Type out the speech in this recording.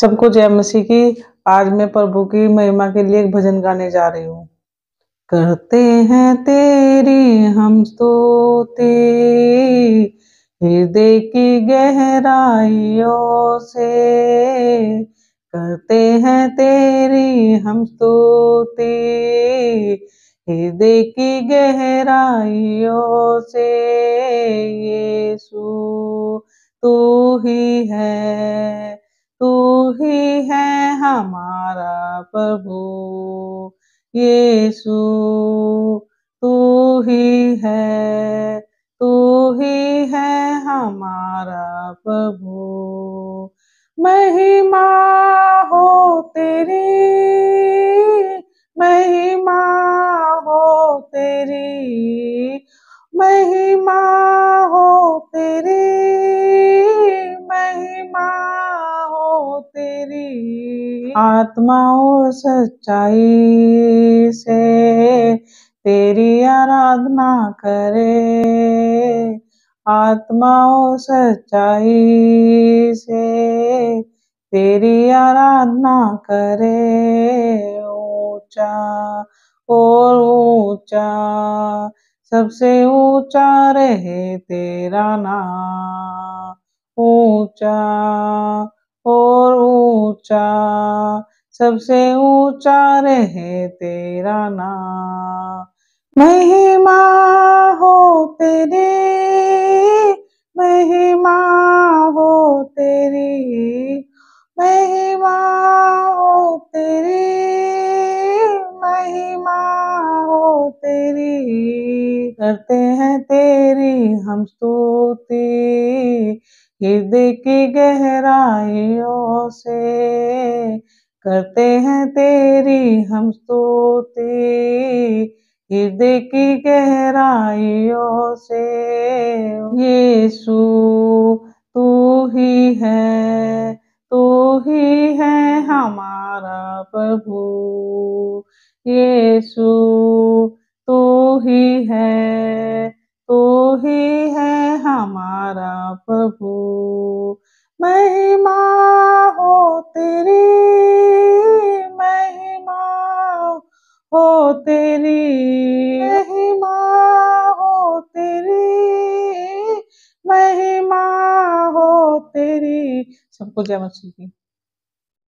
सबको जय मसीह की आज मैं प्रभु की महिमा के लिए एक भजन गाने जा रही हूँ करते हैं तेरी हम स्तोते हृदय की गहराइयों से करते हैं तेरी हम स्तुति हृदय की गहराइयों से यीशु तू ही है हमारा प्रभु यीशु तू ही है तू ही है हमारा प्रभु महिमा हो तेरी महिमा हो तेरी महिमा हो तेरी उस सच्चाई से तेरी आराधना करे आत्मा उस सच्चाई से तेरी आराधना करे ऊंचा और ऊंचा सबसे ऊंचा रहे तेरा नाम ऊंचा और ऊंचा सबसे ऊंचा रहे तेरा नाम महिमा हो तेरी महिमा हो तेरी महिमा हो तेरी महिमा हो तेरी करते हैं तेरी हम स्तुति हृदय की गहराइयों से करते हैं तेरी हम स्तुति हृदय की गहराइयों से यीशु तू ही है तू ही है हमारा प्रभु यीशु तू ही है तू ही है हमारा प्रभु मैं तेरी सबको जय मसीह की